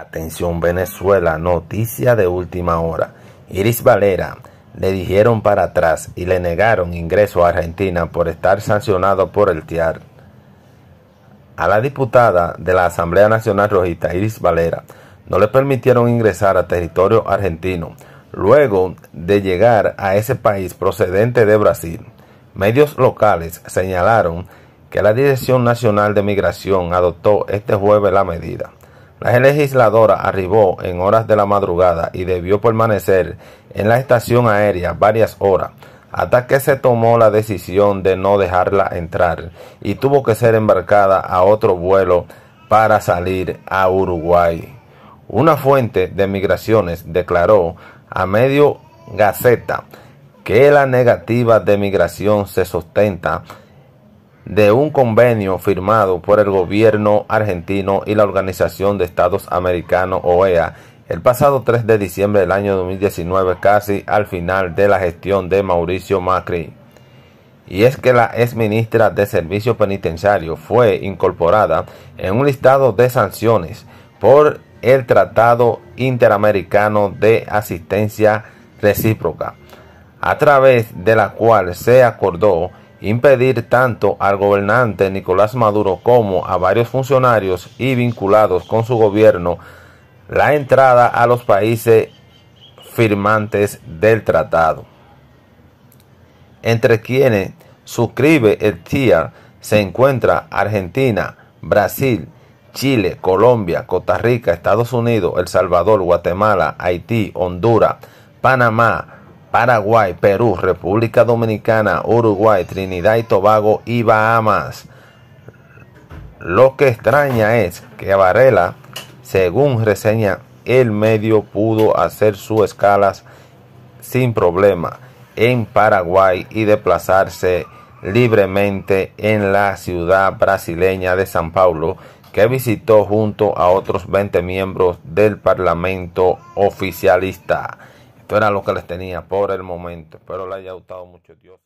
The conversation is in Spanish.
Atención Venezuela, noticia de última hora. Iris Valera le dijeron para atrás y le negaron ingreso a Argentina por estar sancionado por el TIAR. A la diputada de la Asamblea Nacional Rojita, Iris Valera, no le permitieron ingresar a territorio argentino luego de llegar a ese país procedente de Brasil. Medios locales señalaron que la Dirección Nacional de Migración adoptó este jueves la medida. La legisladora arribó en horas de la madrugada y debió permanecer en la estación aérea varias horas hasta que se tomó la decisión de no dejarla entrar y tuvo que ser embarcada a otro vuelo para salir a Uruguay. Una fuente de migraciones declaró a medio Gaceta que la negativa de migración se sustenta de un convenio firmado por el gobierno argentino y la Organización de Estados Americanos OEA el pasado 3 de diciembre del año 2019, casi al final de la gestión de Mauricio Macri. Y es que la exministra de Servicio Penitenciario fue incorporada en un listado de sanciones por el Tratado Interamericano de Asistencia Recíproca, a través de la cual se acordó impedir tanto al gobernante Nicolás Maduro como a varios funcionarios y vinculados con su gobierno la entrada a los países firmantes del tratado, entre quienes suscribe el TIA se encuentra Argentina, Brasil, Chile, Colombia, Costa Rica, Estados Unidos, El Salvador, Guatemala, Haití, Honduras, Panamá, Paraguay, Perú, República Dominicana, Uruguay, Trinidad y Tobago y Bahamas. Lo que extraña es que Varela, según reseña el medio, pudo hacer sus escalas sin problema en Paraguay y desplazarse libremente en la ciudad brasileña de San Paulo, que visitó junto a otros 20 miembros del Parlamento oficialista. Esto era lo que les tenía por el momento. pero les haya gustado mucho, Dios.